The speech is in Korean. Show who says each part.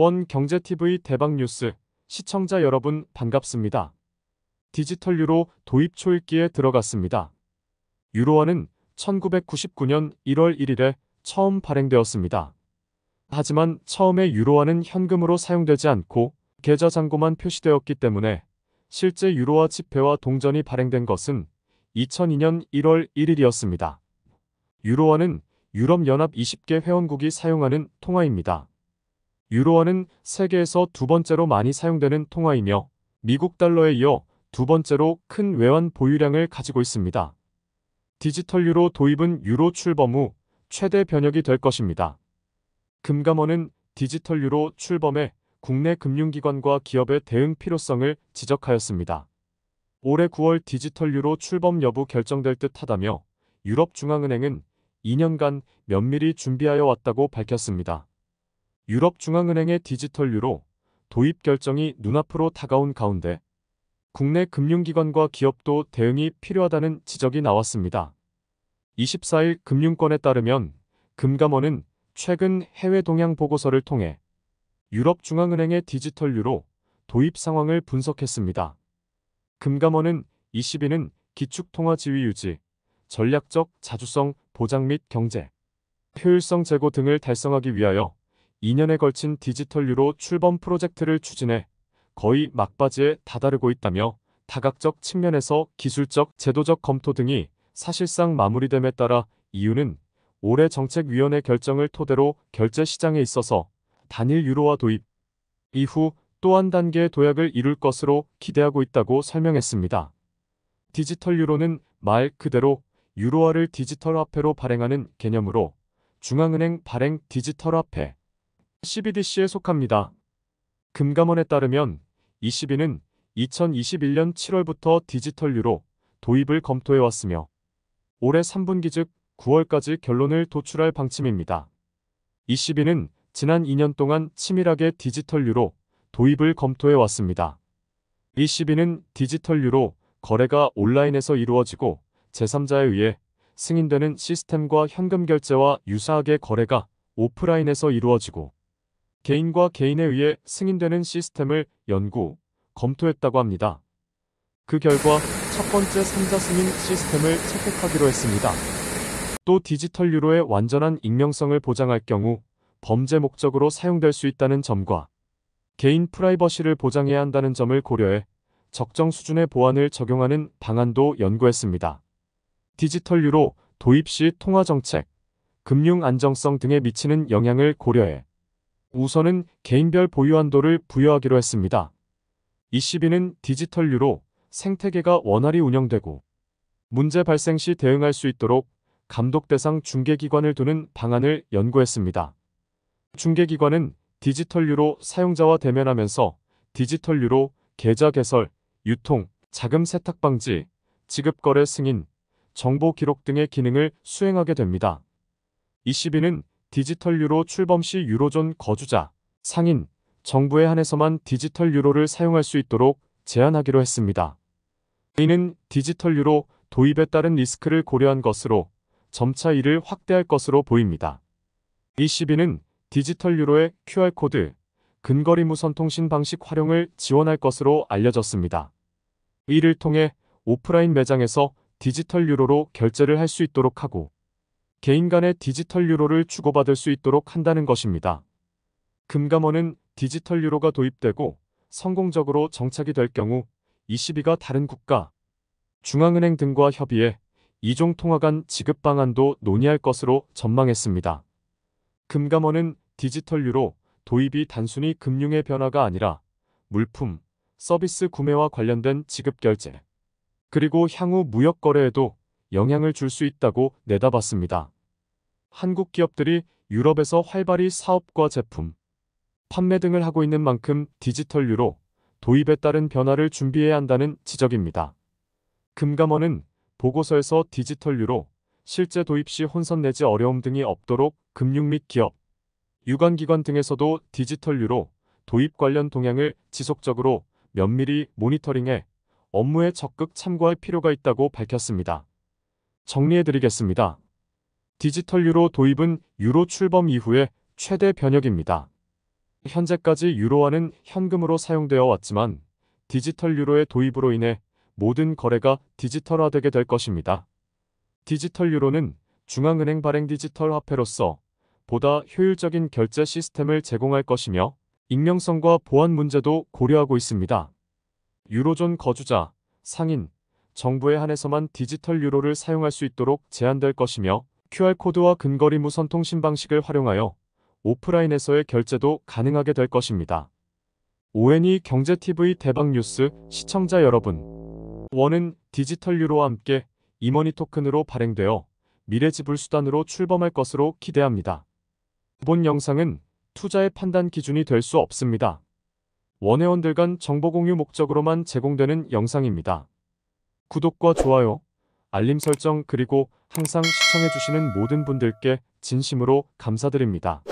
Speaker 1: 원 경제TV 대박뉴스 시청자 여러분 반갑습니다. 디지털 유로 도입 초읽기에 들어갔습니다. 유로화는 1999년 1월 1일에 처음 발행되었습니다. 하지만 처음에 유로화는 현금으로 사용되지 않고 계좌 잔고만 표시되었기 때문에 실제 유로화 지폐와 동전이 발행된 것은 2002년 1월 1일이었습니다. 유로화는 유럽연합 20개 회원국이 사용하는 통화입니다. 유로화는 세계에서 두 번째로 많이 사용되는 통화이며 미국 달러에 이어 두 번째로 큰 외환 보유량을 가지고 있습니다. 디지털 유로 도입은 유로 출범 후 최대 변혁이 될 것입니다. 금감원은 디지털 유로 출범에 국내 금융기관과 기업의 대응 필요성을 지적하였습니다. 올해 9월 디지털 유로 출범 여부 결정될 듯 하다며 유럽중앙은행은 2년간 면밀히 준비하여 왔다고 밝혔습니다. 유럽중앙은행의 디지털 유로 도입 결정이 눈앞으로 다가온 가운데 국내 금융기관과 기업도 대응이 필요하다는 지적이 나왔습니다. 24일 금융권에 따르면 금감원은 최근 해외 동향 보고서를 통해 유럽중앙은행의 디지털 유로 도입 상황을 분석했습니다. 금감원은 20위는 기축통화 지위 유지, 전략적 자주성 보장 및 경제, 효율성 제고 등을 달성하기 위하여 2년에 걸친 디지털 유로 출범 프로젝트를 추진해 거의 막바지에 다다르고 있다며 다각적 측면에서 기술적, 제도적 검토 등이 사실상 마무리됨에 따라 이유는 올해 정책위원회 결정을 토대로 결제 시장에 있어서 단일 유로화 도입 이후 또 한 단계의 도약을 이룰 것으로 기대하고 있다고 설명했습니다. 디지털 유로는 말 그대로 유로화를 디지털 화폐로 발행하는 개념으로 중앙은행 발행 디지털 화폐 CBDC에 속합니다. 금감원에 따르면 ECB는 2021년 7월부터 디지털 유로 도입을 검토해왔으며 올해 3분기 즉 9월까지 결론을 도출할 방침입니다. ECB는 지난 2년 동안 치밀하게 디지털 유로 도입을 검토해왔습니다. ECB는 디지털 유로 거래가 온라인에서 이루어지고 제3자에 의해 승인되는 시스템과 현금 결제와 유사하게 거래가 오프라인에서 이루어지고 개인과 개인에 의해 승인되는 시스템을 연구, 검토했다고 합니다. 그 결과 첫 번째 상자 승인 시스템을 채택하기로 했습니다. 또 디지털 유로의 완전한 익명성을 보장할 경우 범죄 목적으로 사용될 수 있다는 점과 개인 프라이버시를 보장해야 한다는 점을 고려해 적정 수준의 보안을 적용하는 방안도 연구했습니다. 디지털 유로 도입 시 통화 정책, 금융 안정성 등에 미치는 영향을 고려해 우선은 개인별 보유한도를 부여하기로 했습니다. 2 c b 는 디지털 유로 생태계가 원활히 운영되고 문제 발생 시 대응할 수 있도록 감독 대상 중개기관을 두는 방안을 연구했습니다. 중개기관은 디지털 유로 사용자와 대면하면서 디지털 유로 계좌 개설, 유통, 자금 세탁 방지, 지급 거래 승인, 정보 기록 등의 기능을 수행하게 됩니다. 2 c b 는 디지털 유로 출범 시 유로존 거주자, 상인, 정부에 한해서만 디지털 유로를 사용할 수 있도록 제한하기로 했습니다. 이는 디지털 유로 도입에 따른 리스크를 고려한 것으로 점차 이를 확대할 것으로 보입니다. ECB는 디지털 유로의 QR코드, 근거리 무선 통신 방식 활용을 지원할 것으로 알려졌습니다. 이를 통해 오프라인 매장에서 디지털 유로로 결제를 할 수 있도록 하고 개인 간의 디지털 유로를 주고받을 수 있도록 한다는 것입니다. 금감원은 디지털 유로가 도입되고 성공적으로 정착이 될 경우 22가 다른 국가, 중앙은행 등과 협의해 이종 통화 간 지급 방안도 논의할 것으로 전망했습니다. 금감원은 디지털 유로 도입이 단순히 금융의 변화가 아니라 물품, 서비스 구매와 관련된 지급 결제, 그리고 향후 무역 거래에도 영향을 줄 수 있다고 내다봤습니다. 한국 기업들이 유럽에서 활발히 사업과 제품, 판매 등을 하고 있는 만큼 디지털 유로 도입에 따른 변화를 준비해야 한다는 지적입니다. 금감원은 보고서에서 디지털 유로 실제 도입 시 혼선 내지 어려움 등이 없도록 금융 및 기업, 유관기관 등에서도 디지털 유로 도입 관련 동향을 지속적으로 면밀히 모니터링해 업무에 적극 참고할 필요가 있다고 밝혔습니다. 정리해드리겠습니다. 디지털 유로 도입은 유로 출범 이후의 최대 변혁입니다. 현재까지 유로화는 현금으로 사용되어 왔지만 디지털 유로의 도입으로 인해 모든 거래가 디지털화되게 될 것입니다. 디지털 유로는 중앙은행 발행 디지털 화폐로서 보다 효율적인 결제 시스템을 제공할 것이며 익명성과 보안 문제도 고려하고 있습니다. 유로존 거주자, 상인, 정부에 한해서만 디지털 유로를 사용할 수 있도록 제한될 것이며 QR코드와 근거리 무선 통신 방식을 활용하여 오프라인에서의 결제도 가능하게 될 것입니다. ONE 경제TV 대박 뉴스 시청자 여러분 원은 디지털 유로와 함께 이머니 토큰으로 발행되어 미래 지불 수단으로 출범할 것으로 기대합니다. 본 영상은 투자의 판단 기준이 될 수 없습니다. 원회원들 간 정보 공유 목적으로만 제공되는 영상입니다. 구독과 좋아요 알림 설정 그리고 항상 시청해주시는 모든 분들께 진심으로 감사드립니다.